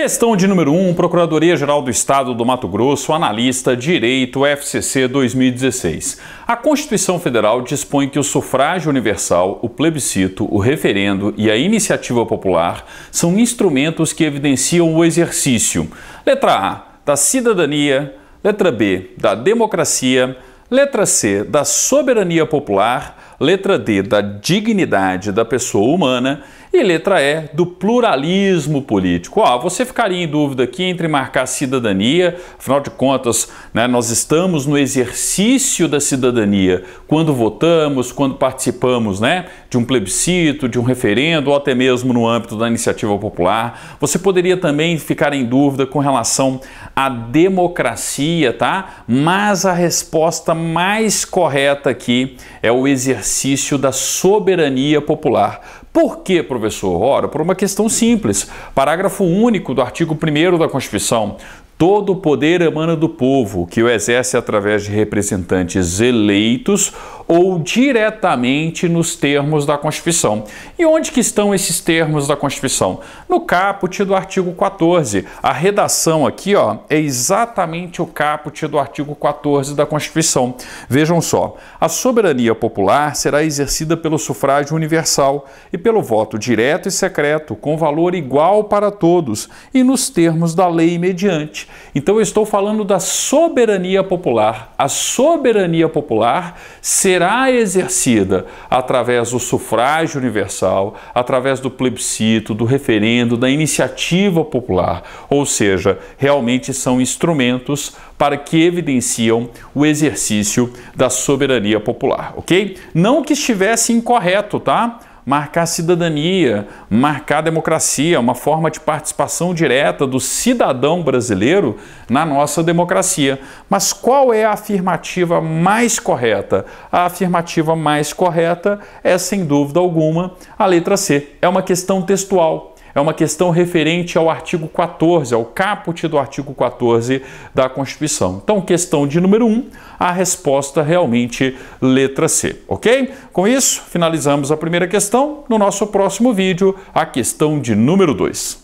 Questão de número 1, um, Procuradoria-Geral do Estado do Mato Grosso, analista Direito FCC 2016. A Constituição Federal dispõe que o sufrágio universal, o plebiscito, o referendo e a iniciativa popular são instrumentos que evidenciam o exercício, letra A, da cidadania, letra B, da democracia, letra C, da soberania popular, letra D, da dignidade da pessoa humana e letra E, do pluralismo político. Ó, você ficaria em dúvida aqui entre marcar cidadania, afinal de contas, né, nós estamos no exercício da cidadania quando votamos, quando participamos né, de um plebiscito, de um referendo ou até mesmo no âmbito da iniciativa popular. Você poderia também ficar em dúvida com relação à democracia, tá? Mas a resposta mais correta aqui é o exercício exercício da soberania popular. Por quê, professor? Ora, por uma questão simples. Parágrafo único do artigo 1 da Constituição. Todo o poder emana do povo, que o exerce através de representantes eleitos ou diretamente nos termos da Constituição. E onde que estão esses termos da Constituição? No caput do artigo 14. A redação aqui, ó, é exatamente o caput do artigo 14 da Constituição. Vejam só. A soberania popular será exercida pelo sufrágio universal e pelo voto direto e secreto, com valor igual para todos e nos termos da lei mediante então eu estou falando da soberania popular. A soberania popular será exercida através do sufrágio universal, através do plebiscito, do referendo, da iniciativa popular. Ou seja, realmente são instrumentos para que evidenciam o exercício da soberania popular, ok? Não que estivesse incorreto, tá? marcar cidadania, marcar democracia, uma forma de participação direta do cidadão brasileiro na nossa democracia. Mas qual é a afirmativa mais correta? A afirmativa mais correta é, sem dúvida alguma, a letra C. É uma questão textual é uma questão referente ao artigo 14, ao caput do artigo 14 da Constituição. Então, questão de número 1, um, a resposta realmente letra C, ok? Com isso, finalizamos a primeira questão. No nosso próximo vídeo, a questão de número 2.